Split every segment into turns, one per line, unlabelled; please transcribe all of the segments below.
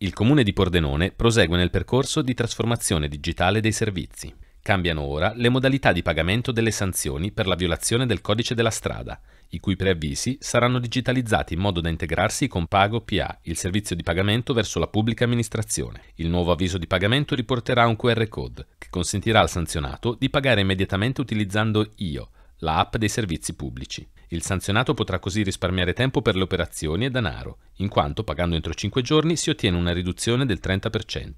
Il comune di Pordenone prosegue nel percorso di trasformazione digitale dei servizi. Cambiano ora le modalità di pagamento delle sanzioni per la violazione del codice della strada, i cui preavvisi saranno digitalizzati in modo da integrarsi con Pago PA, il servizio di pagamento verso la pubblica amministrazione. Il nuovo avviso di pagamento riporterà un QR code che consentirà al sanzionato di pagare immediatamente utilizzando IO, la app dei servizi pubblici. Il sanzionato potrà così risparmiare tempo per le operazioni e denaro, in quanto pagando entro 5 giorni si ottiene una riduzione del 30%.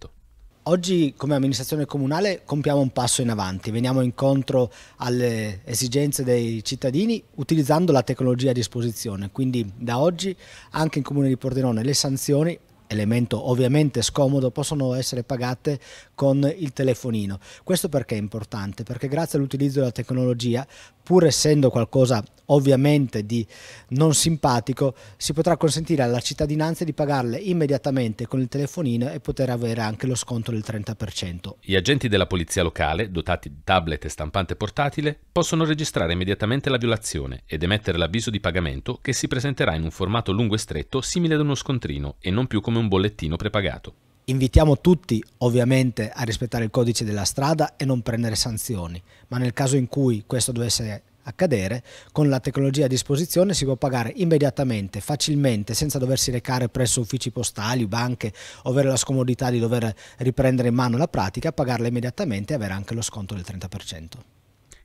Oggi come amministrazione comunale compiamo un passo in avanti, veniamo incontro alle esigenze dei cittadini utilizzando la tecnologia a disposizione, quindi da oggi anche in comune di Pordenone le sanzioni elemento ovviamente scomodo, possono essere pagate con il telefonino. Questo perché è importante? Perché grazie all'utilizzo della tecnologia, pur essendo qualcosa ovviamente di non simpatico, si potrà consentire alla cittadinanza di pagarle immediatamente con il telefonino e poter avere anche lo sconto del 30%.
Gli agenti della polizia locale, dotati di tablet e stampante portatile, possono registrare immediatamente la violazione ed emettere l'avviso di pagamento che si presenterà in un formato lungo e stretto simile ad uno scontrino e non più come un bollettino prepagato.
Invitiamo tutti, ovviamente, a rispettare il codice della strada e non prendere sanzioni, ma nel caso in cui questo dovesse accadere, con la tecnologia a disposizione si può pagare immediatamente, facilmente, senza doversi recare presso uffici postali, banche o avere la scomodità di dover riprendere in mano la pratica, pagarla immediatamente e avere anche lo sconto del 30%.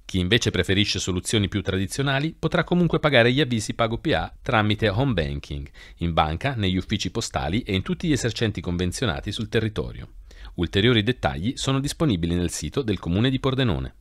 Chi invece preferisce soluzioni più tradizionali potrà comunque pagare gli avvisi PagoPA tramite home banking, in banca, negli uffici postali e in tutti gli esercenti convenzionati sul territorio. Ulteriori dettagli sono disponibili nel sito del Comune di Pordenone.